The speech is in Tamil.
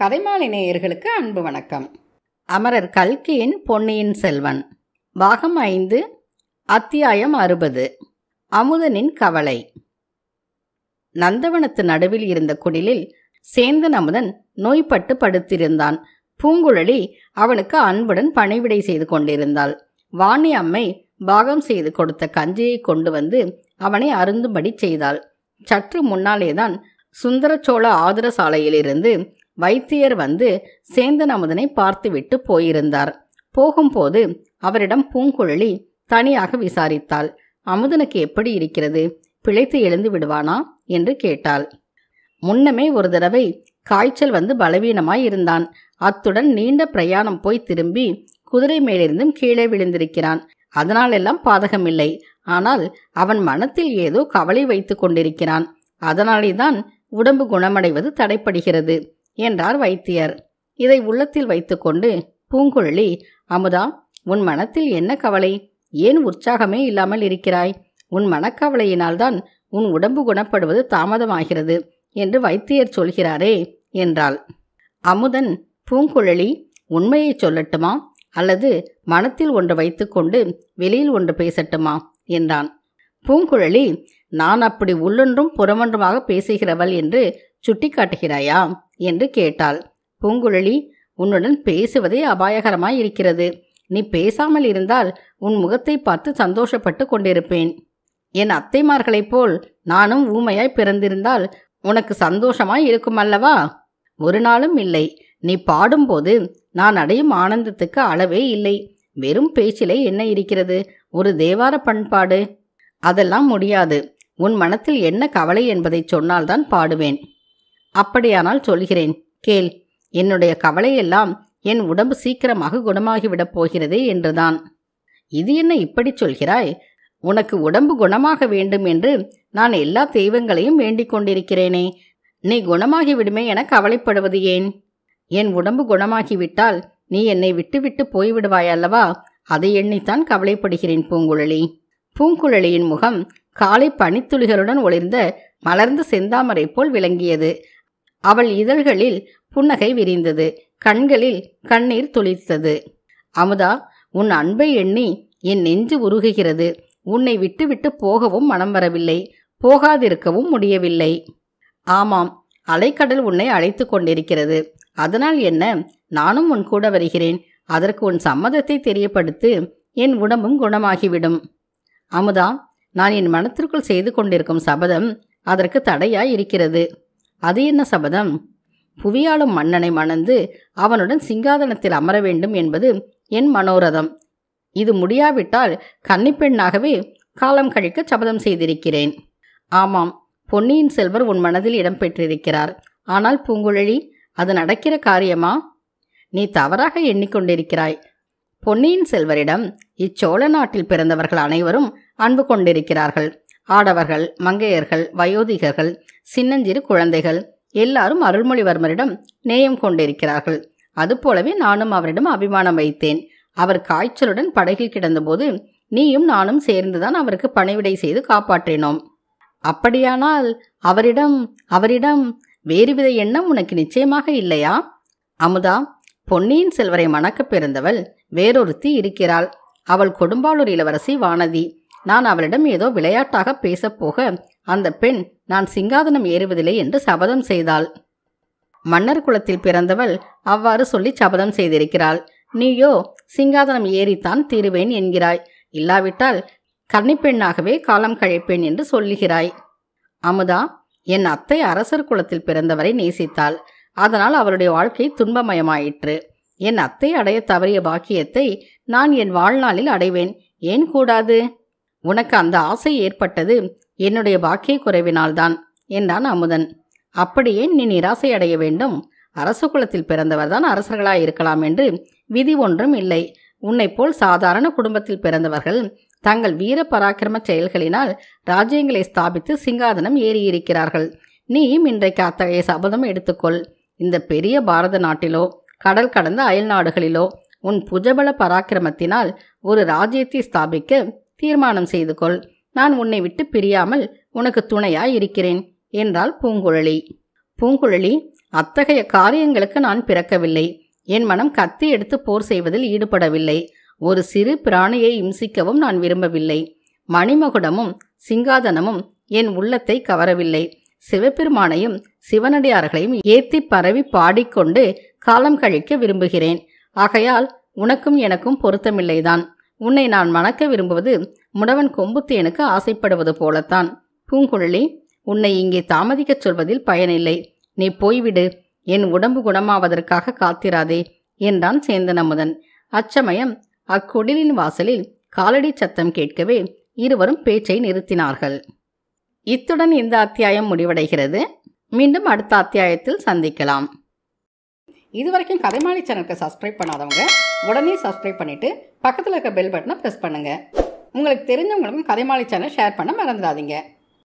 கதைமாலை நேயர்களுக்கு அன்பு வணக்கம் அமரர் கல்கியின் பொன்னியின் செல்வன் பாகம் ஐந்து அத்தியாயம் அறுபது அமுதனின் கவலை நந்தவனத்து நடுவில் இருந்த குடிலில் சேந்தன் அமுதன் நோய்பட்டு படுத்திருந்தான் பூங்குழலி அவனுக்கு அன்புடன் பணிவிடை செய்து கொண்டிருந்தாள் வாணி அம்மை பாகம் செய்து கொடுத்த கஞ்சியை கொண்டு வந்து அவனை அருந்தும்படி செய்தாள் சற்று முன்னாலேதான் சுந்தரச்சோழ ஆதர சாலையிலிருந்து வைத்தியர் வந்து சேந்தன் அமுதனை பார்த்துவிட்டு போயிருந்தார் போகும்போது அவரிடம் பூங்குழலி தனியாக விசாரித்தாள் அமுதனுக்கு எப்படி இருக்கிறது பிழைத்து எழுந்து விடுவானா என்று கேட்டாள் முன்னமே ஒரு தடவை காய்ச்சல் வந்து பலவீனமாய் இருந்தான் அத்துடன் நீண்ட பிரயாணம் போய் திரும்பி குதிரை மேலிருந்தும் கீழே விழுந்திருக்கிறான் அதனாலெல்லாம் பாதகமில்லை ஆனால் அவன் மனத்தில் ஏதோ கவலை வைத்து கொண்டிருக்கிறான் அதனாலே தான் உடம்பு குணமடைவது தடைப்படுகிறது என்றார் வைத்தியர் இதை உள்ளத்தில் வைத்துக்கொண்டு பூங்குழலி அமுதா உன் மனத்தில் என்ன கவலை ஏன் உற்சாகமே இல்லாமல் இருக்கிறாய் உன் மனக்கவலையினால்தான் உன் உடம்பு குணப்படுவது தாமதமாகிறது என்று வைத்தியர் சொல்கிறாரே என்றாள் அமுதன் பூங்குழலி உண்மையை சொல்லட்டுமா அல்லது மனத்தில் ஒன்று வைத்துக்கொண்டு வெளியில் ஒன்று பேசட்டுமா என்றான் பூங்குழலி நான் அப்படி உள்ளொன்றும் புறமொன்றுமாக பேசுகிறவள் என்று சுட்டிக்காட்டுகிறாயா என்று கேட்டாள் பூங்குழலி உன்னுடன் பேசுவதே அபாயகரமாய் இருக்கிறது நீ பேசாமல் இருந்தால் உன் முகத்தை பார்த்து சந்தோஷப்பட்டு கொண்டிருப்பேன் என் அத்தைமார்களைப் போல் நானும் ஊமையாய் பிறந்திருந்தால் உனக்கு சந்தோஷமாய் இருக்கும் அல்லவா ஒரு நாளும் இல்லை நீ பாடும்போது நான் அடையும் ஆனந்தத்துக்கு அளவே இல்லை வெறும் பேச்சிலே என்ன இருக்கிறது ஒரு தேவார பண்பாடு அதெல்லாம் முடியாது உன் மனத்தில் என்ன கவலை என்பதை சொன்னால்தான் பாடுவேன் அப்படியானால் சொல்கிறேன் கேள் என்னுடைய கவலையெல்லாம் என் உடம்பு சீக்கிரமாக குணமாகிவிடப் போகிறதே என்றுதான் இது என்ன இப்படி சொல்கிறாய் உனக்கு உடம்பு குணமாக வேண்டும் என்று நான் எல்லா தெய்வங்களையும் வேண்டிக் கொண்டிருக்கிறேனே நீ குணமாகிவிடுமே என கவலைப்படுவது ஏன் என் உடம்பு குணமாகிவிட்டால் நீ என்னை விட்டுவிட்டு போய்விடுவாய் அல்லவா அதை எண்ணித்தான் கவலைப்படுகிறேன் பூங்குழலி பூங்குழலியின் முகம் காலை பனித்துளிகளுடன் ஒளிர்ந்த மலர்ந்த செந்தாமரை போல் விளங்கியது அவள் இதழ்களில் புன்னகை விரிந்தது கண்களில் கண்ணீர் துளித்தது அமுதா உன் அன்பை எண்ணி என் நெஞ்சு உருகுகிறது உன்னை விட்டுவிட்டு போகவும் மனம் வரவில்லை போகாதிருக்கவும் முடியவில்லை ஆமாம் அலைக்கடல் உன்னை அழைத்து கொண்டிருக்கிறது அதனால் என்ன நானும் உன் கூட வருகிறேன் அதற்கு உன் சம்மதத்தை தெரியப்படுத்து என் உடம்பும் குணமாகிவிடும் அமுதா நான் என் மனத்திற்குள் செய்து கொண்டிருக்கும் சபதம் அதற்கு தடையாய் இருக்கிறது அது என்ன சபதம் புவியாளும் மன்னனை மணந்து அவனுடன் சிங்காதனத்தில் அமர வேண்டும் என்பது என் மனோரதம் இது முடியாவிட்டால் கன்னிப்பெண்ணாகவே காலம் கழிக்க சபதம் செய்திருக்கிறேன் ஆமாம் பொன்னியின் செல்வர் உன் மனதில் இடம் பெற்றிருக்கிறார் ஆனால் பூங்குழலி அது நடக்கிற காரியமா நீ தவறாக எண்ணிக்கொண்டிருக்கிறாய் பொன்னியின் செல்வரிடம் இச்சோழ நாட்டில் பிறந்தவர்கள் அனைவரும் அன்பு கொண்டிருக்கிறார்கள் ஆடவர்கள் மங்கையர்கள் வயோதிகர்கள் சின்னஞ்சிறு குழந்தைகள் எல்லாரும் அருள்மொழிவர்மரிடம் நேயம் கொண்டிருக்கிறார்கள் அதுபோலவே நானும் அவரிடம் அபிமானம் வைத்தேன் அவர் காய்ச்சலுடன் படகில் கிடந்தபோது நீயும் நானும் சேர்ந்துதான் அவருக்கு பணிவிடை செய்து காப்பாற்றினோம் அப்படியானால் அவரிடம் அவரிடம் வேறுவித எண்ணம் உனக்கு நிச்சயமாக இல்லையா அமுதா பொன்னியின் செல்வரை மணக்கப் பிறந்தவள் வேறொருத்தி இருக்கிறாள் அவள் கொடும்பாளூர் இளவரசி வானதி நான் அவளிடம் ஏதோ விளையாட்டாக பேசப்போக அந்த பெண் நான் சிங்காதனம் ஏறுவதில்லை என்று சபதம் செய்தாள் மன்னர் குலத்தில் பிறந்தவள் அவ்வாறு சொல்லி சபதம் செய்திருக்கிறாள் நீயோ சிங்காதனம் ஏறித்தான் தீருவேன் என்கிறாய் இல்லாவிட்டால் கன்னிப்பெண்ணாகவே காலம் கழிப்பேன் என்று சொல்லுகிறாய் அமுதா என் அத்தை அரசர் குலத்தில் பிறந்தவரை நேசித்தாள் அதனால் அவருடைய வாழ்க்கை துன்பமயமாயிற்று என் அத்தை அடைய தவறிய பாக்கியத்தை நான் என் வாழ்நாளில் அடைவேன் ஏன் கூடாது உனக்கு அந்த ஆசை ஏற்பட்டது என்னுடைய பாக்கிய குறைவினால்தான் என்றான் அமுதன் அப்படியே நீ நிராசை அடைய வேண்டும் அரச குலத்தில் பிறந்தவர்தான் அரசர்களாய் இருக்கலாம் என்று விதி ஒன்றும் இல்லை உன்னை போல் சாதாரண குடும்பத்தில் பிறந்தவர்கள் தங்கள் வீர பராக்கிரம செயல்களினால் ராஜ்யங்களை ஸ்தாபித்து சிங்காதனம் ஏறியிருக்கிறார்கள் நீயும் இன்றைக்கு அத்தகைய சபதம் எடுத்துக்கொள் இந்த பெரிய பாரத நாட்டிலோ கடல் கடந்த அயல் நாடுகளிலோ உன் புஜபல பராக்கிரமத்தினால் ஒரு ராஜ்யத்தை ஸ்தாபிக்க தீர்மானம் செய்து கொள் நான் உன்னை விட்டு பிரியாமல் உனக்கு துணையாய் இருக்கிறேன் என்றாள் பூங்குழலி பூங்குழலி அத்தகைய காரியங்களுக்கு நான் பிறக்கவில்லை என் மனம் கத்தி எடுத்து போர் செய்வதில் ஈடுபடவில்லை ஒரு சிறு பிராணியை இம்சிக்கவும் நான் விரும்பவில்லை மணிமகுடமும் சிங்காதனமும் என் உள்ளத்தை கவரவில்லை சிவபெருமானையும் சிவனடியார்களையும் ஏத்தி பரவி பாடிக்கொண்டு காலம் கழிக்க விரும்புகிறேன் ஆகையால் உனக்கும் எனக்கும் பொருத்தமில்லைதான் உன்னை நான் மணக்க விரும்புவது முடவன் கொம்புத்தேனுக்கு ஆசைப்படுவது போலத்தான் பூங்குழலி உன்னை இங்கே தாமதிக்கச் சொல்வதில் பயனில்லை நீ போய்விடு என் உடம்பு குணமாவதற்காக காத்திராதே என்றான் சேந்தன் அமுதன் அச்சமயம் அக்குடிலின் வாசலில் காலடி சத்தம் கேட்கவே இருவரும் பேச்சை நிறுத்தினார்கள் இத்துடன் இந்த அத்தியாயம் முடிவடைகிறது மீண்டும் அடுத்த அத்தியாயத்தில் சந்திக்கலாம் இது வரைக்கும் கதைமாலி சேனலுக்கு சப்ஸ்கிரைப் பண்ணாதவங்க உடனே சப்ஸ்கிரைப் பண்ணிவிட்டு பக்கத்தில் இருக்க பெல் பட்டனை ப்ரெஸ் பண்ணுங்கள் உங்களுக்கு தெரிஞ்சவங்களுக்கும் கதைமாலி சேனல் ஷேர் பண்ண மறந்துடாதீங்க